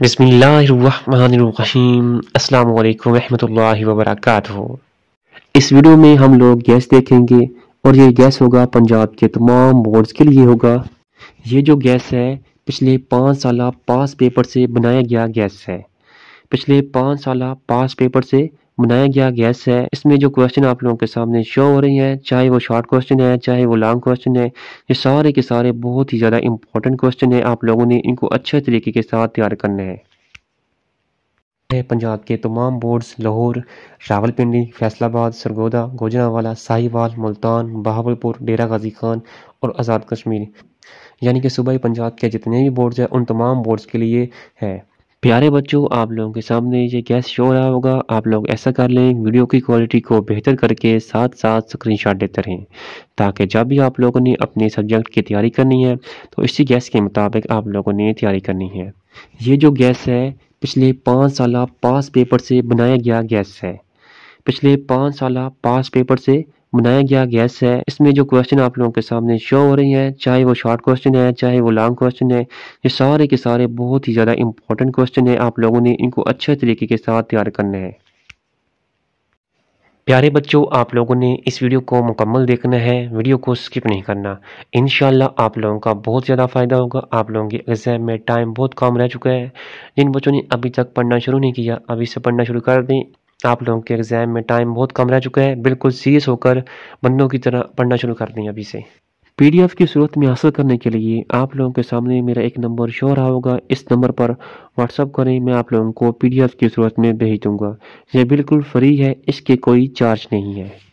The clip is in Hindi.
वालेकुम रहमतुल्लाहि व वबरक इस वीडियो में हम लोग गैस देखेंगे और ये गैस होगा पंजाब के तमाम बोर्ड्स के लिए होगा ये जो गैस है पिछले पाँच साल पास पेपर से बनाया गया गैस है पिछले पाँच साल पास पेपर से बनाया गया गैस है इसमें जो क्वेश्चन आप लोगों के सामने शो हो रही है चाहे वो शॉर्ट क्वेश्चन है चाहे वो लॉन्ग क्वेश्चन है ये सारे के सारे बहुत ही ज़्यादा इंपॉर्टेंट क्वेश्चन है आप लोगों ने इनको अच्छे तरीके के साथ तैयार करना है पंजाब के तमाम बोर्ड्स लाहौर रावलपिंडी फैसलाबाद सरगोदा गोजरावाला साहिवाल मुल्तान बहावलपुर डेरा गाजी खान और आज़ाद कश्मीर यानी कि सूबाई पंजाब के जितने भी बोर्ड्स हैं उन तमाम बोर्ड्स के लिए है प्यारे बच्चों आप लोगों के सामने ये गैस शो हो रहा होगा आप लोग ऐसा कर लें वीडियो की क्वालिटी को बेहतर करके साथ साथ स्क्रीनशॉट लेते रहें ताकि जब भी आप लोगों ने अपने सब्जेक्ट की तैयारी करनी है तो इसी गैस के मुताबिक आप लोगों ने तैयारी करनी है ये जो गैस है पिछले पाँच साल पास पेपर से बनाया गया गैस है पिछले पाँच साल पास पेपर से बनाया गया गैस है इसमें जो क्वेश्चन आप लोगों के सामने शो हो रही है चाहे वो शॉर्ट क्वेश्चन है चाहे वो लॉन्ग क्वेश्चन है ये सारे के सारे बहुत ही ज़्यादा इंपॉर्टेंट क्वेश्चन है आप लोगों ने इनको अच्छे तरीके के साथ तैयार करना है प्यारे बच्चों आप लोगों ने इस वीडियो को मुकम्मल देखना है वीडियो को स्किप नहीं करना इन आप लोगों का बहुत ज़्यादा फ़ायदा होगा आप लोगों के एग्ज़ाम में टाइम बहुत कम रह चुका है जिन बच्चों ने अभी तक पढ़ना शुरू नहीं किया अभी से पढ़ना शुरू कर दें आप लोगों के एग्ज़ाम में टाइम बहुत कम रह चुका है बिल्कुल सीरियस होकर बंदों की तरह पढ़ना शुरू कर दें अभी से पीडीएफ की सूरत में हासिल करने के लिए आप लोगों के सामने मेरा एक नंबर शो रहा होगा इस नंबर पर व्हाट्सअप करें मैं आप लोगों को पीडीएफ की सूरत में भेज दूंगा यह बिल्कुल फ्री है इसके कोई चार्ज नहीं है